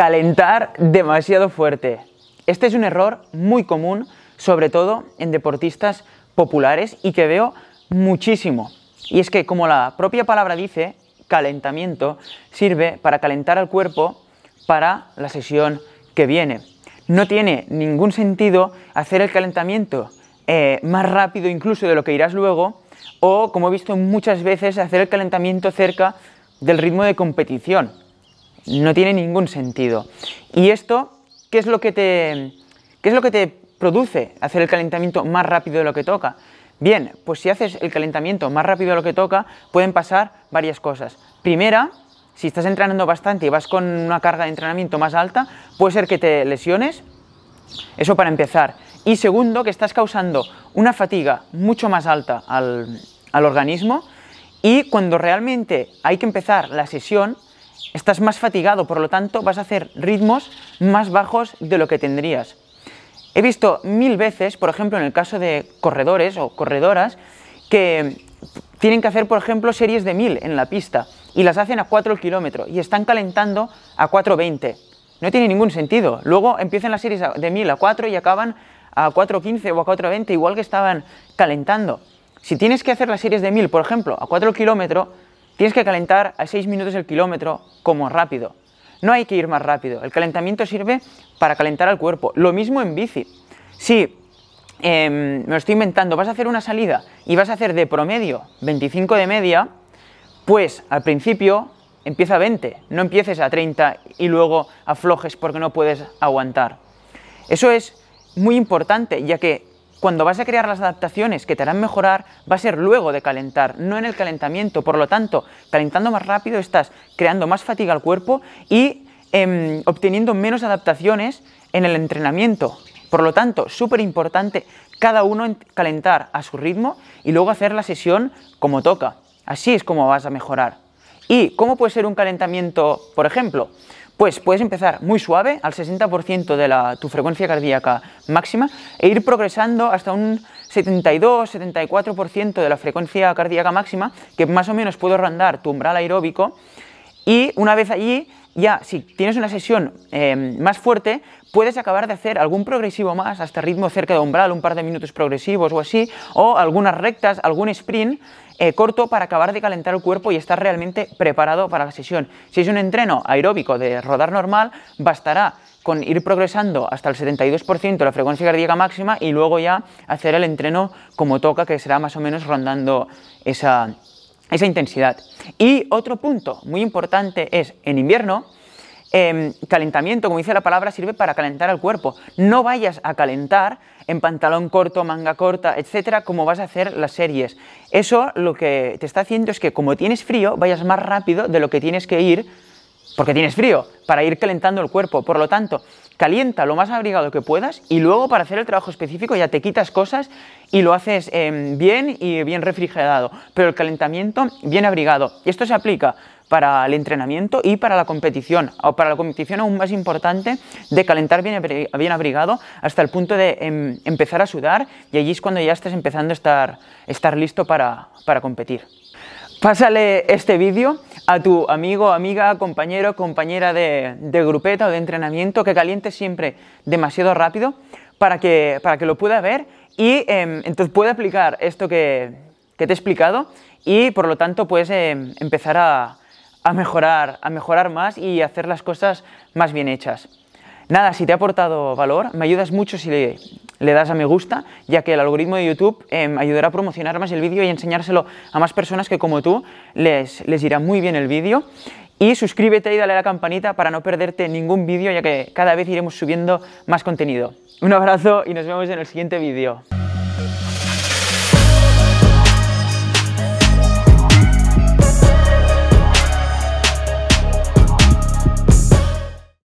calentar demasiado fuerte. Este es un error muy común, sobre todo en deportistas populares y que veo muchísimo. Y es que, como la propia palabra dice, calentamiento sirve para calentar al cuerpo para la sesión que viene. No tiene ningún sentido hacer el calentamiento eh, más rápido incluso de lo que irás luego o, como he visto muchas veces, hacer el calentamiento cerca del ritmo de competición. No tiene ningún sentido. ¿Y esto qué es lo que te, qué es lo que te produce hacer el calentamiento más rápido de lo que toca? Bien, pues si haces el calentamiento más rápido de lo que toca, pueden pasar varias cosas. Primera, si estás entrenando bastante y vas con una carga de entrenamiento más alta, puede ser que te lesiones, eso para empezar. Y segundo, que estás causando una fatiga mucho más alta al, al organismo y cuando realmente hay que empezar la sesión, estás más fatigado, por lo tanto vas a hacer ritmos más bajos de lo que tendrías. He visto mil veces, por ejemplo, en el caso de corredores o corredoras, que tienen que hacer, por ejemplo, series de 1000 en la pista y las hacen a 4 el y están calentando a 4.20. No tiene ningún sentido. Luego empiezan las series de 1000 a 4 y acaban a 4.15 o a 4.20, igual que estaban calentando. Si tienes que hacer las series de 1000, por ejemplo, a 4 kilómetros, Tienes que calentar a 6 minutos el kilómetro como rápido. No hay que ir más rápido. El calentamiento sirve para calentar al cuerpo. Lo mismo en bici. Si em, me lo estoy inventando, vas a hacer una salida y vas a hacer de promedio 25 de media, pues al principio empieza a 20, no empieces a 30 y luego aflojes porque no puedes aguantar. Eso es muy importante, ya que cuando vas a crear las adaptaciones que te harán mejorar, va a ser luego de calentar, no en el calentamiento. Por lo tanto, calentando más rápido estás creando más fatiga al cuerpo y em, obteniendo menos adaptaciones en el entrenamiento. Por lo tanto, súper importante cada uno calentar a su ritmo y luego hacer la sesión como toca. Así es como vas a mejorar. ¿Y cómo puede ser un calentamiento, por ejemplo? Pues puedes empezar muy suave, al 60% de la, tu frecuencia cardíaca máxima, e ir progresando hasta un 72-74% de la frecuencia cardíaca máxima, que más o menos puedo rondar tu umbral aeróbico, y una vez allí, ya si tienes una sesión em, más fuerte, puedes acabar de hacer algún progresivo más, hasta ritmo cerca de umbral, un par de minutos progresivos o así, o algunas rectas, algún sprint eh, corto para acabar de calentar el cuerpo y estar realmente preparado para la sesión. Si es un entreno aeróbico de rodar normal, bastará con ir progresando hasta el 72% la frecuencia cardíaca máxima y luego ya hacer el entreno como toca, que será más o menos rondando esa, esa intensidad. Y otro punto muy importante es, en invierno, em, calentamiento, como dice la palabra, sirve para calentar al cuerpo. No vayas a calentar en pantalón corto, manga corta, etcétera, como vas a hacer las series. Eso lo que te está haciendo es que, como tienes frío, vayas más rápido de lo que tienes que ir porque tienes frío, para ir calentando el cuerpo. Por lo tanto, calienta lo más abrigado que puedas y luego para hacer el trabajo específico ya te quitas cosas y lo haces eh, bien y bien refrigerado, pero el calentamiento bien abrigado. Y esto se aplica para el entrenamiento y para la competición, o para la competición aún más importante de calentar bien abrigado hasta el punto de em, empezar a sudar y allí es cuando ya estás empezando a estar, estar listo para, para competir. Pásale este vídeo a tu amigo, amiga, compañero, compañera de, grupeta o de entrenamiento que caliente siempre demasiado rápido para que, para que lo pueda ver y em, entonces pueda aplicar esto que, te he explicado y por lo tanto puedes em, empezar a, mejorar, a mejorar más y hacer las cosas más bien hechas. Nada, si te ha aportado valor, me ayudas mucho si, le, le das a me gusta, ya que el algoritmo de YouTube em, ayudará a promocionar más el vídeo y enseñárselo a más personas que como tú les, les irá muy bien el vídeo. Y suscríbete y dale a la campanita para no perderte ningún vídeo, ya que cada vez iremos subiendo más contenido. Un abrazo y nos vemos en el siguiente vídeo.